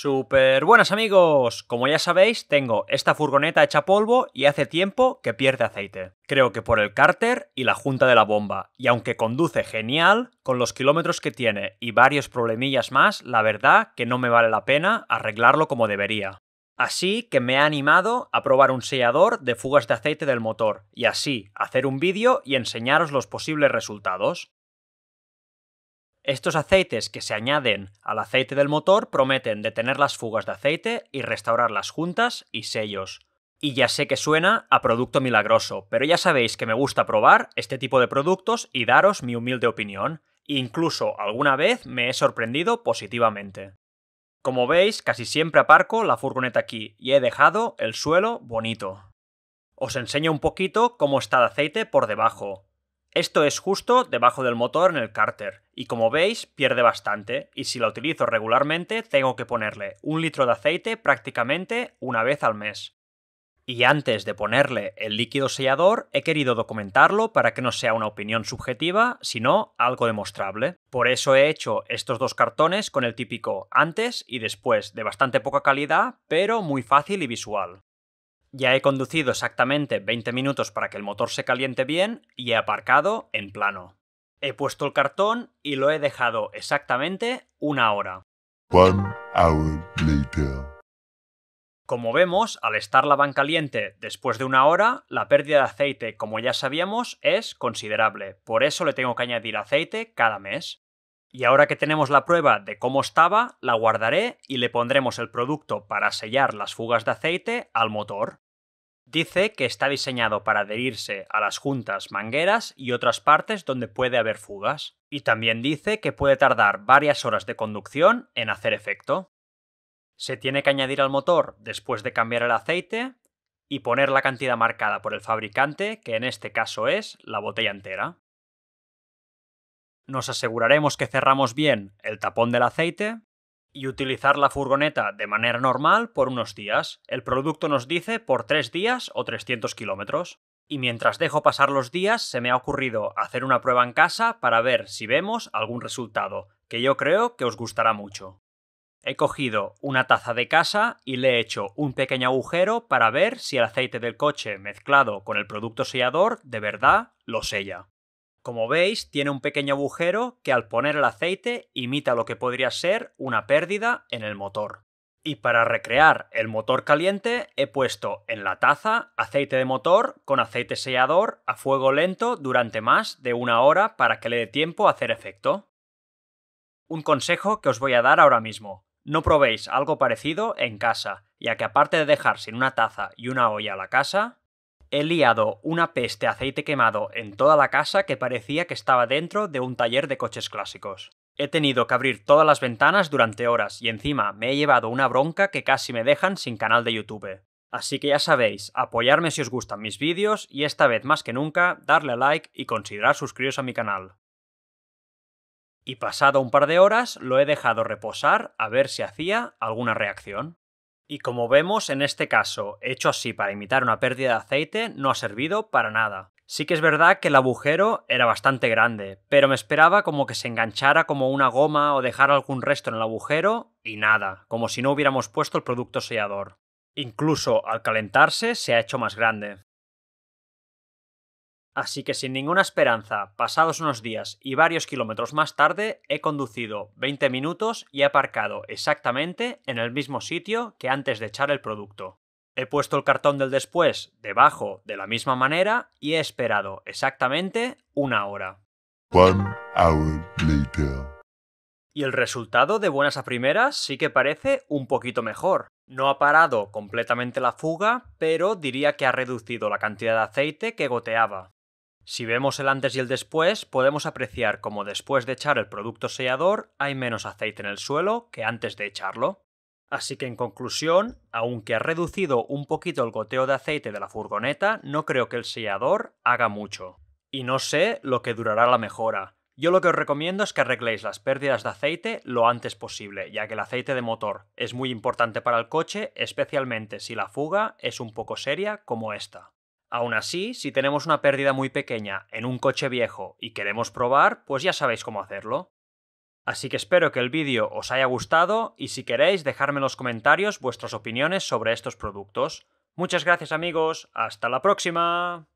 Super buenas amigos, como ya sabéis tengo esta furgoneta hecha polvo y hace tiempo que pierde aceite. Creo que por el cárter y la junta de la bomba, y aunque conduce genial, con los kilómetros que tiene y varios problemillas más, la verdad que no me vale la pena arreglarlo como debería. Así que me ha animado a probar un sellador de fugas de aceite del motor y así hacer un vídeo y enseñaros los posibles resultados. Estos aceites que se añaden al aceite del motor prometen detener las fugas de aceite y restaurar las juntas y sellos. Y ya sé que suena a producto milagroso, pero ya sabéis que me gusta probar este tipo de productos y daros mi humilde opinión. Incluso alguna vez me he sorprendido positivamente. Como veis, casi siempre aparco la furgoneta aquí y he dejado el suelo bonito. Os enseño un poquito cómo está el aceite por debajo. Esto es justo debajo del motor en el cárter, y como veis pierde bastante, y si la utilizo regularmente tengo que ponerle un litro de aceite prácticamente una vez al mes. Y antes de ponerle el líquido sellador he querido documentarlo para que no sea una opinión subjetiva, sino algo demostrable. Por eso he hecho estos dos cartones con el típico antes y después de bastante poca calidad, pero muy fácil y visual. Ya he conducido exactamente 20 minutos para que el motor se caliente bien y he aparcado en plano. He puesto el cartón y lo he dejado exactamente una hora. Como vemos, al estar la van caliente después de una hora, la pérdida de aceite, como ya sabíamos, es considerable. Por eso le tengo que añadir aceite cada mes. Y ahora que tenemos la prueba de cómo estaba, la guardaré y le pondremos el producto para sellar las fugas de aceite al motor. Dice que está diseñado para adherirse a las juntas, mangueras y otras partes donde puede haber fugas. Y también dice que puede tardar varias horas de conducción en hacer efecto. Se tiene que añadir al motor después de cambiar el aceite y poner la cantidad marcada por el fabricante, que en este caso es la botella entera nos aseguraremos que cerramos bien el tapón del aceite y utilizar la furgoneta de manera normal por unos días. El producto nos dice por 3 días o 300 kilómetros. Y mientras dejo pasar los días, se me ha ocurrido hacer una prueba en casa para ver si vemos algún resultado, que yo creo que os gustará mucho. He cogido una taza de casa y le he hecho un pequeño agujero para ver si el aceite del coche mezclado con el producto sellador de verdad lo sella. Como veis, tiene un pequeño agujero que al poner el aceite imita lo que podría ser una pérdida en el motor. Y para recrear el motor caliente he puesto en la taza aceite de motor con aceite sellador a fuego lento durante más de una hora para que le dé tiempo a hacer efecto. Un consejo que os voy a dar ahora mismo. No probéis algo parecido en casa, ya que aparte de dejar sin una taza y una olla a la casa, He liado una peste aceite quemado en toda la casa que parecía que estaba dentro de un taller de coches clásicos. He tenido que abrir todas las ventanas durante horas y encima me he llevado una bronca que casi me dejan sin canal de YouTube. Así que ya sabéis, apoyarme si os gustan mis vídeos y esta vez más que nunca, darle a like y considerar suscribiros a mi canal. Y pasado un par de horas lo he dejado reposar a ver si hacía alguna reacción. Y como vemos, en este caso, hecho así para imitar una pérdida de aceite, no ha servido para nada. Sí que es verdad que el agujero era bastante grande, pero me esperaba como que se enganchara como una goma o dejara algún resto en el agujero y nada, como si no hubiéramos puesto el producto sellador. Incluso al calentarse se ha hecho más grande. Así que sin ninguna esperanza, pasados unos días y varios kilómetros más tarde, he conducido 20 minutos y he aparcado exactamente en el mismo sitio que antes de echar el producto. He puesto el cartón del después debajo de la misma manera y he esperado exactamente una hora. Y el resultado de buenas a primeras sí que parece un poquito mejor. No ha parado completamente la fuga, pero diría que ha reducido la cantidad de aceite que goteaba. Si vemos el antes y el después, podemos apreciar cómo después de echar el producto sellador hay menos aceite en el suelo que antes de echarlo. Así que en conclusión, aunque ha reducido un poquito el goteo de aceite de la furgoneta, no creo que el sellador haga mucho. Y no sé lo que durará la mejora. Yo lo que os recomiendo es que arregléis las pérdidas de aceite lo antes posible, ya que el aceite de motor es muy importante para el coche, especialmente si la fuga es un poco seria como esta. Aún así, si tenemos una pérdida muy pequeña en un coche viejo y queremos probar, pues ya sabéis cómo hacerlo. Así que espero que el vídeo os haya gustado y si queréis dejarme en los comentarios vuestras opiniones sobre estos productos. Muchas gracias amigos, hasta la próxima.